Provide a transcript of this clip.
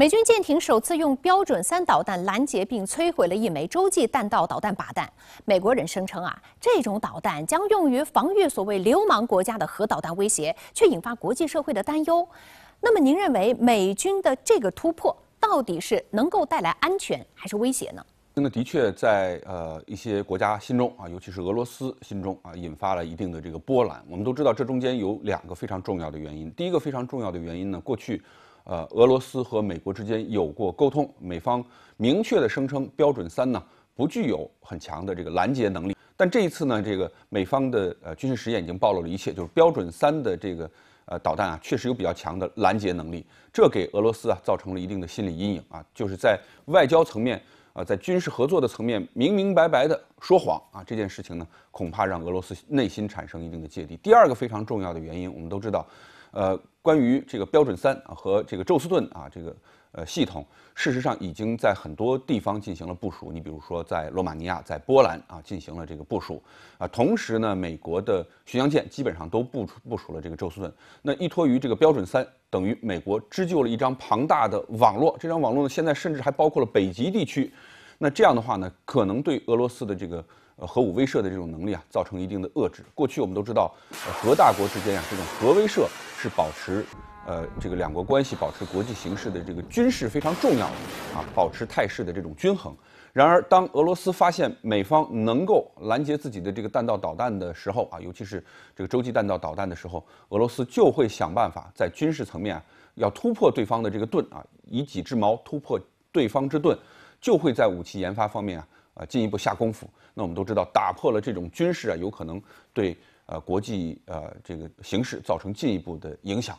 美军舰艇首次用标准三导弹拦截并摧毁了一枚洲际弹道导弹靶弹。美国人声称啊，这种导弹将用于防御所谓“流氓国家”的核导弹威胁，却引发国际社会的担忧。那么，您认为美军的这个突破到底是能够带来安全还是威胁呢？那么的确，在呃一些国家心中啊，尤其是俄罗斯心中啊，引发了一定的这个波澜。我们都知道，这中间有两个非常重要的原因。第一个非常重要的原因呢，过去。呃，俄罗斯和美国之间有过沟通，美方明确的声称标准三呢不具有很强的这个拦截能力。但这一次呢，这个美方的呃军事实验已经暴露了一切，就是标准三的这个呃导弹啊确实有比较强的拦截能力。这给俄罗斯啊造成了一定的心理阴影啊，就是在外交层面啊，在军事合作的层面明明白白的说谎啊，这件事情呢恐怕让俄罗斯内心产生一定的芥蒂。第二个非常重要的原因，我们都知道。呃，关于这个标准三啊和这个宙斯盾啊，这个呃系统，事实上已经在很多地方进行了部署。你比如说，在罗马尼亚、在波兰啊，进行了这个部署啊。同时呢，美国的巡洋舰基本上都署部署了这个宙斯盾。那依托于这个标准三，等于美国织就了一张庞大的网络。这张网络呢，现在甚至还包括了北极地区。那这样的话呢，可能对俄罗斯的这个呃核武威慑的这种能力啊，造成一定的遏制。过去我们都知道，核大国之间啊，这种核威慑是保持呃这个两国关系、保持国际形势的这个军事非常重要的啊，保持态势的这种均衡。然而，当俄罗斯发现美方能够拦截自己的这个弹道导弹的时候啊，尤其是这个洲际弹道导弹的时候，俄罗斯就会想办法在军事层面要突破对方的这个盾啊，以己之矛突破对方之盾。就会在武器研发方面啊，啊进一步下功夫。那我们都知道，打破了这种军事啊，有可能对呃国际呃这个形势造成进一步的影响。